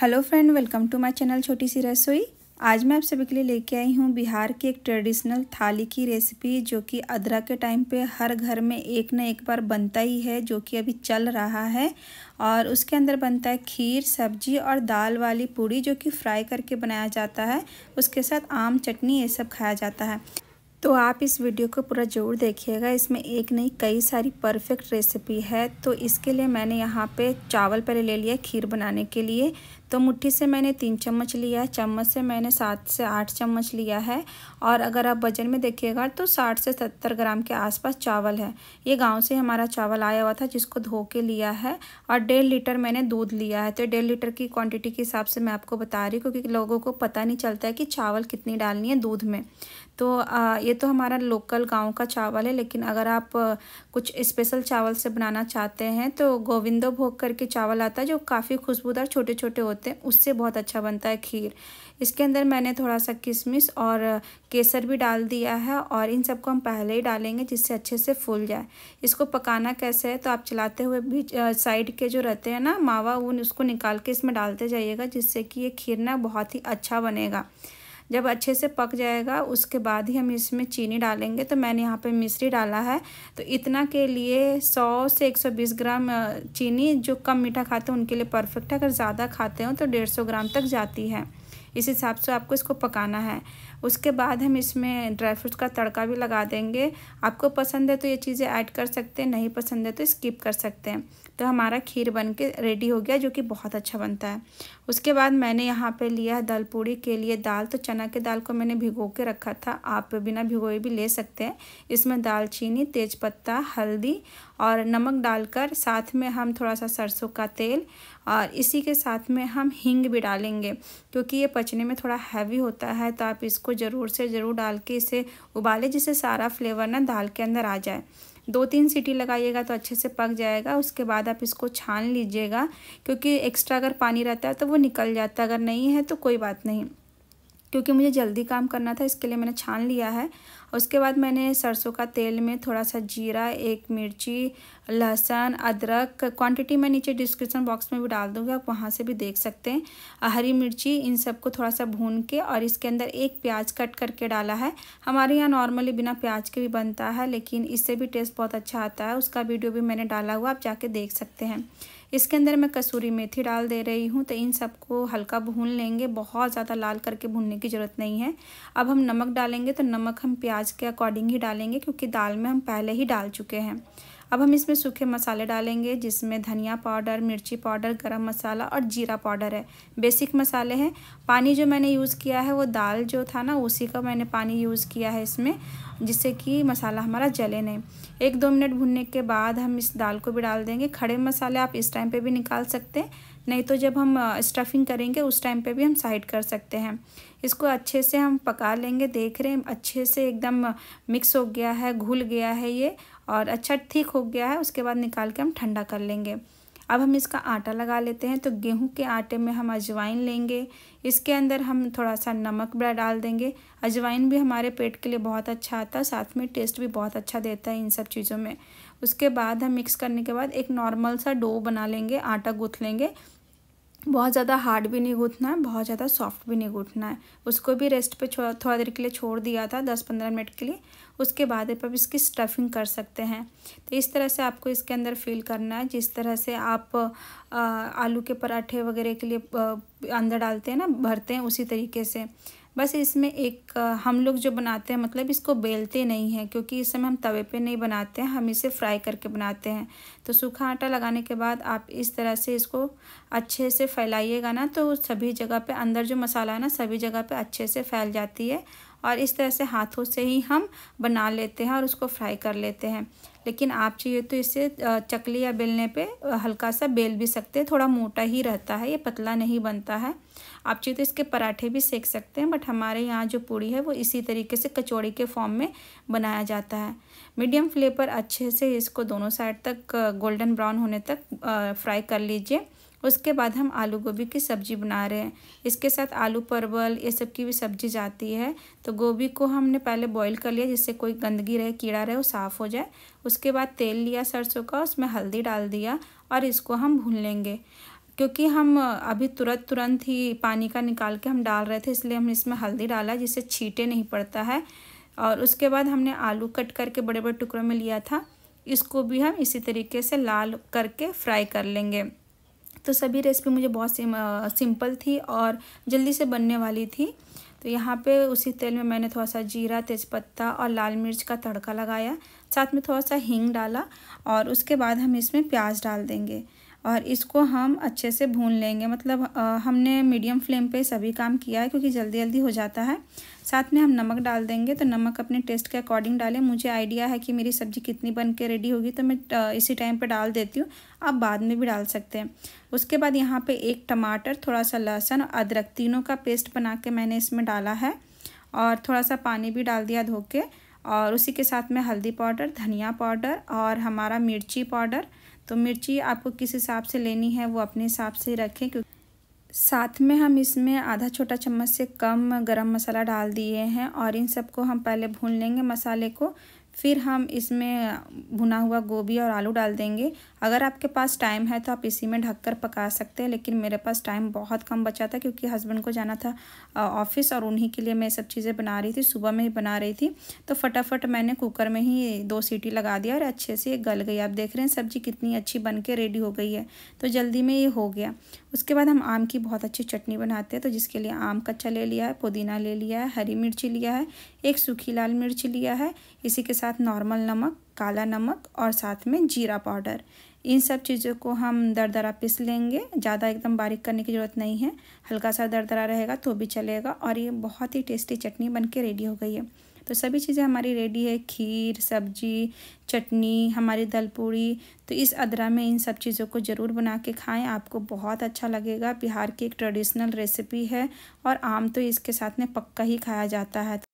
hello friend welcome to my channel छोटी सी रसोई आज मैं आप सभी के लिए लेके आई हूँ बिहार की एक ट्रेडिशनल थाली की रेसिपी जो कि अदरक के टाइम पे हर घर में एक ना एक बार बनता ही है जो कि अभी चल रहा है और उसके अंदर बनता है खीर सब्जी और दाल वाली पूड़ी जो कि फ्राई करके बनाया जाता है उसके साथ आम चटनी ये सब खाया जाता है तो आप इस वीडियो को पूरा ज़रूर देखिएगा इसमें एक नहीं कई सारी परफेक्ट रेसिपी है तो इसके लिए मैंने यहाँ पे चावल पहले ले लिया खीर बनाने के लिए तो मुट्ठी से मैंने तीन चम्मच लिया है चम्मच से मैंने सात से आठ चम्मच लिया है और अगर आप वजन में देखिएगा तो साठ से सत्तर ग्राम के आसपास चावल है ये गांव से हमारा चावल आया हुआ था जिसको धो के लिया है और डेढ़ लीटर मैंने दूध लिया है तो डेढ़ लीटर की क्वांटिटी के हिसाब से मैं आपको बता रही हूँ क्योंकि लोगों को पता नहीं चलता है कि चावल कितनी डालनी है दूध में तो आ, ये तो हमारा लोकल गांव का चावल है लेकिन अगर आप कुछ स्पेशल चावल से बनाना चाहते हैं तो गोविंदो भोग करके चावल आता है जो काफ़ी खुशबूदार छोटे छोटे होते हैं उससे बहुत अच्छा बनता है खीर इसके अंदर मैंने थोड़ा सा किशमिश और केसर भी डाल दिया है और इन सबको हम पहले ही डालेंगे जिससे अच्छे से फूल जाए इसको पकाना कैसे है तो आप चलाते हुए भी साइड के जो रहते हैं ना मावा उन उसको निकाल के इसमें डालते जाइएगा जिससे कि ये खीर ना बहुत ही अच्छा बनेगा जब अच्छे से पक जाएगा उसके बाद ही हम इसमें चीनी डालेंगे तो मैंने यहाँ पे मिश्री डाला है तो इतना के लिए सौ से एक सौ बीस ग्राम चीनी जो कम मीठा खाते हैं उनके लिए परफेक्ट है अगर ज़्यादा खाते हो तो डेढ़ सौ ग्राम तक जाती है इस हिसाब से आपको इसको पकाना है उसके बाद हम इसमें ड्राई फ्रूट्स का तड़का भी लगा देंगे आपको पसंद है तो ये चीज़ें ऐड कर सकते हैं नहीं पसंद है तो स्किप कर सकते हैं तो हमारा खीर बन के रेडी हो गया जो कि बहुत अच्छा बनता है उसके बाद मैंने यहाँ पे लिया है दाल पूड़ी के लिए दाल तो चना के दाल को मैंने भिगो के रखा था आप बिना भिगोए भी ले सकते हैं इसमें दालचीनी तेज़पत्ता हल्दी और नमक डालकर साथ में हम थोड़ा सा सरसों का तेल और इसी के साथ में हम हींग भी डालेंगे क्योंकि ये पचने में थोड़ा हैवी होता है तो आप इसको ज़रूर से ज़रूर डाल के इसे उबालें जिससे सारा फ्लेवर ना दाल के अंदर आ जाए दो तीन सीटी लगाइएगा तो अच्छे से पक जाएगा उसके बाद आप इसको छान लीजिएगा क्योंकि एक्स्ट्रा अगर पानी रहता है तो वो निकल जाता है अगर नहीं है तो कोई बात नहीं क्योंकि मुझे जल्दी काम करना था इसके लिए मैंने छान लिया है उसके बाद मैंने सरसों का तेल में थोड़ा सा जीरा एक मिर्ची लहसुन अदरक क्वांटिटी मैं नीचे डिस्क्रिप्शन बॉक्स में भी डाल दूँगी आप वहाँ से भी देख सकते हैं हरी मिर्ची इन सबको थोड़ा सा भून के और इसके अंदर एक प्याज कट करके डाला है हमारे यहाँ नॉर्मली बिना प्याज के भी बनता है लेकिन इससे भी टेस्ट बहुत अच्छा आता है उसका वीडियो भी मैंने डाला हुआ आप जाके देख सकते हैं इसके अंदर मैं कसूरी मेथी डाल दे रही हूँ तो इन सबको हल्का भून लेंगे बहुत ज़्यादा लाल करके भूनने की ज़रूरत नहीं है अब हम नमक डालेंगे तो नमक हम प्याज के अकॉर्डिंग ही डालेंगे क्योंकि दाल में हम पहले ही डाल चुके हैं अब हम इसमें सूखे मसाले डालेंगे जिसमें धनिया पाउडर मिर्ची पाउडर गरम मसाला और जीरा पाउडर है बेसिक मसाले हैं पानी जो मैंने यूज़ किया है वो दाल जो था ना उसी का मैंने पानी यूज़ किया है इसमें जिससे कि मसाला हमारा जले नहीं एक दो मिनट भुनने के बाद हम इस दाल को भी डाल देंगे खड़े मसाले आप इस टाइम पर भी निकाल सकते हैं नहीं तो जब हम स्टफिंग करेंगे उस टाइम पे भी हम साइड कर सकते हैं इसको अच्छे से हम पका लेंगे देख रहे हैं अच्छे से एकदम मिक्स हो गया है घुल गया है ये और अच्छा ठीक हो गया है उसके बाद निकाल के हम ठंडा कर लेंगे अब हम इसका आटा लगा लेते हैं तो गेहूं के आटे में हम अजवाइन लेंगे इसके अंदर हम थोड़ा सा नमक बड़ा डाल देंगे अजवाइन भी हमारे पेट के लिए बहुत अच्छा आता है साथ में टेस्ट भी बहुत अच्छा देता है इन सब चीज़ों में उसके बाद हम मिक्स करने के बाद एक नॉर्मल सा डो बना लेंगे आटा गूँथ लेंगे बहुत ज़्यादा हार्ड भी नहीं गूँथना है बहुत ज़्यादा सॉफ्ट भी नहीं गूँथना है उसको भी रेस्ट पर थोड़ा देर के लिए छोड़ दिया था दस पंद्रह मिनट के लिए उसके बाद आप इसकी स्टफिंग कर सकते हैं तो इस तरह से आपको इसके अंदर फिल करना है जिस तरह से आप आलू के पराठे वगैरह के लिए अंदर डालते हैं ना भरते हैं उसी तरीके से बस इसमें एक हम लोग जो बनाते हैं मतलब इसको बेलते नहीं हैं क्योंकि इस समय हम तवे पे नहीं बनाते हैं हम इसे फ्राई करके बनाते हैं तो सूखा आटा लगाने के बाद आप इस तरह से इसको अच्छे से फैलाइएगा ना तो सभी जगह पे अंदर जो मसाला है ना सभी जगह पे अच्छे से फैल जाती है और इस तरह से हाथों से ही हम बना लेते हैं और उसको फ्राई कर लेते हैं लेकिन आप चाहिए तो इसे चकली या बेलने पे हल्का सा बेल भी सकते हैं थोड़ा मोटा ही रहता है ये पतला नहीं बनता है आप चाहिए तो इसके पराठे भी सेक सकते हैं बट हमारे यहाँ जो पूड़ी है वो इसी तरीके से कचौड़ी के फॉर्म में बनाया जाता है मीडियम फ्लेम पर अच्छे से इसको दोनों साइड तक गोल्डन ब्राउन होने तक फ्राई कर लीजिए उसके बाद हम आलू गोभी की सब्ज़ी बना रहे हैं इसके साथ आलू परवल ये सब की भी सब्ज़ी जाती है तो गोभी को हमने पहले बॉईल कर लिया जिससे कोई गंदगी रहे कीड़ा रहे वो साफ़ हो जाए उसके बाद तेल लिया सरसों का उसमें हल्दी डाल दिया और इसको हम भून लेंगे क्योंकि हम अभी तुरंत तुरंत ही पानी का निकाल के हम डाल रहे थे इसलिए हमने इसमें हल्दी डाला जिससे छीटे नहीं पड़ता है और उसके बाद हमने आलू कट करके बड़े बड़े टुकड़ों में लिया था इसको भी हम इसी तरीके से लाल करके फ्राई कर लेंगे तो सभी रेसिपी मुझे बहुत सिम, सिंपल थी और जल्दी से बनने वाली थी तो यहाँ पे उसी तेल में मैंने थोड़ा सा जीरा तेज़पत्ता और लाल मिर्च का तड़का लगाया साथ में थोड़ा सा हींग डाला और उसके बाद हम इसमें प्याज डाल देंगे और इसको हम अच्छे से भून लेंगे मतलब हमने मीडियम फ्लेम पे सभी काम किया है क्योंकि जल्दी जल्दी हो जाता है साथ में हम नमक डाल देंगे तो नमक अपने टेस्ट के अकॉर्डिंग डालें मुझे आइडिया है कि मेरी सब्ज़ी कितनी बन के रेडी होगी तो मैं इसी टाइम पे डाल देती हूँ आप बाद में भी डाल सकते हैं उसके बाद यहाँ पर एक टमाटर थोड़ा सा लहसुन और अदरक तीनों का पेस्ट बना के मैंने इसमें डाला है और थोड़ा सा पानी भी डाल दिया धो के और उसी के साथ में हल्दी पाउडर धनिया पाउडर और हमारा मिर्ची पाउडर तो मिर्ची आपको किस हिसाब से लेनी है वो अपने हिसाब से रखें क्योंकि साथ में हम इसमें आधा छोटा चम्मच से कम गरम मसाला डाल दिए हैं और इन सबको हम पहले भून लेंगे मसाले को फिर हम इसमें भुना हुआ गोभी और आलू डाल देंगे अगर आपके पास टाइम है तो आप इसी में ढककर पका सकते हैं लेकिन मेरे पास टाइम बहुत कम बचा था क्योंकि हस्बैंड को जाना था ऑफिस और उन्हीं के लिए मैं सब चीज़ें बना रही थी सुबह में ही बना रही थी तो फटाफट मैंने कुकर में ही दो सीटी लगा दिया और अच्छे से गल गई आप देख रहे हैं सब्ज़ी कितनी अच्छी बन के रेडी हो गई है तो जल्दी में ये हो गया उसके बाद हम आम की बहुत अच्छी चटनी बनाते हैं तो जिसके लिए आम कच्चा ले लिया है पुदीना ले लिया है हरी मिर्ची लिया है एक सूखी लाल मिर्च लिया है इसी के साथ साथ नॉर्मल नमक काला नमक और साथ में जीरा पाउडर इन सब चीज़ों को हम दरदरा पीस लेंगे ज़्यादा एकदम बारीक करने की ज़रूरत नहीं है हल्का सा दरदरा रहेगा तो भी चलेगा और ये बहुत ही टेस्टी चटनी बन के रेडी हो गई है तो सभी चीज़ें हमारी रेडी है खीर सब्जी चटनी हमारी दल पूड़ी तो इस अदरा में इन सब चीज़ों को ज़रूर बना के खाएँ आपको बहुत अच्छा लगेगा बिहार की एक ट्रेडिशनल रेसिपी है और आम तो इसके साथ में पक्का ही खाया जाता है